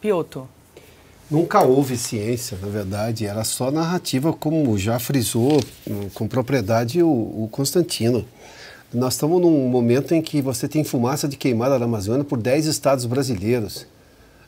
Pioto? Nunca houve ciência, na verdade, era só narrativa, como já frisou hum, com propriedade o, o Constantino. Nós estamos num momento em que você tem fumaça de queimada da Amazônia por 10 estados brasileiros.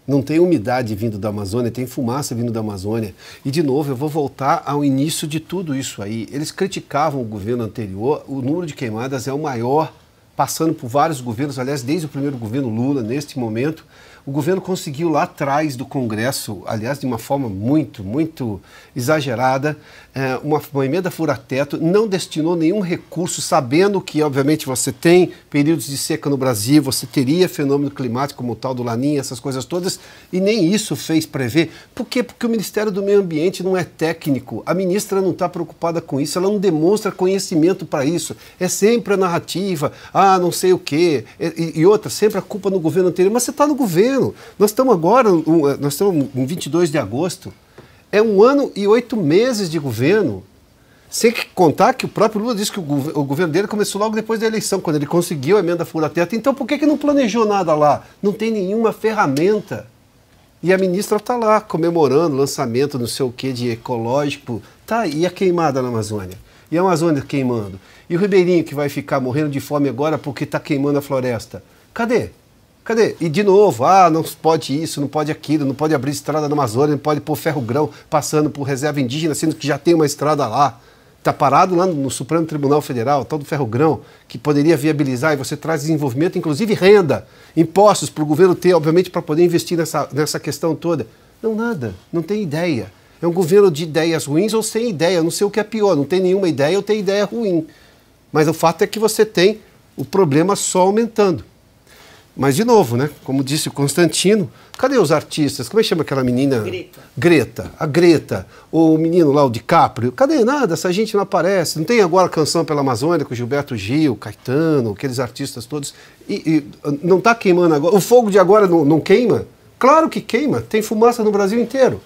Não tem umidade vindo da Amazônia, tem fumaça vindo da Amazônia. E, de novo, eu vou voltar ao início de tudo isso aí. Eles criticavam o governo anterior, o número de queimadas é o maior passando por vários governos, aliás, desde o primeiro governo Lula, neste momento, o governo conseguiu lá atrás do Congresso, aliás, de uma forma muito, muito exagerada, eh, uma, emenda fura-teto, não destinou nenhum recurso, sabendo que, obviamente, você tem períodos de seca no Brasil, você teria fenômeno climático como o tal do Laninha, essas coisas todas, e nem isso fez prever. Por quê? Porque o Ministério do Meio Ambiente não é técnico, a ministra não está preocupada com isso, ela não demonstra conhecimento para isso. É sempre a narrativa, ah, não sei o quê. E, e outra, sempre a culpa no governo anterior. Mas você está no governo. Nós estamos agora, eh, nós estamos em 22 de agosto. É um ano e oito meses de governo. Sem contar que o próprio Lula disse que o, o governo dele começou logo depois da eleição, quando ele conseguiu a emenda fura-teto. Então por que, que não planejou nada lá? Não tem nenhuma ferramenta. E a ministra está lá comemorando o lançamento, não sei o que, de ecológico. Tá aí a queimada na Amazônia. E a Amazônia queimando? E o Ribeirinho que vai ficar morrendo de fome agora porque está queimando a floresta? Cadê? Cadê? E de novo, ah, não pode isso, não pode aquilo, não pode abrir estrada na Amazônia, não pode pôr ferro-grão passando por reserva indígena, sendo que já tem uma estrada lá. Está parado lá no Supremo Tribunal Federal, todo ferro-grão, que poderia viabilizar e você traz desenvolvimento, inclusive renda, impostos para o governo ter, obviamente, para poder investir nessa, nessa questão toda. Não, nada, não tem ideia. É um governo de ideias ruins ou sem ideia. não sei o que é pior. Não tem nenhuma ideia ou tem ideia ruim. Mas o fato é que você tem o problema só aumentando. Mas, de novo, né? como disse o Constantino, cadê os artistas? Como é que chama aquela menina? Greta. Greta. A Greta. O menino lá, o DiCaprio. Cadê nada? Essa gente não aparece. Não tem agora a canção pela Amazônia com Gilberto Gil, Caetano, aqueles artistas todos. E, e não está queimando agora. O fogo de agora não, não queima? Claro que queima. Tem fumaça no Brasil inteiro.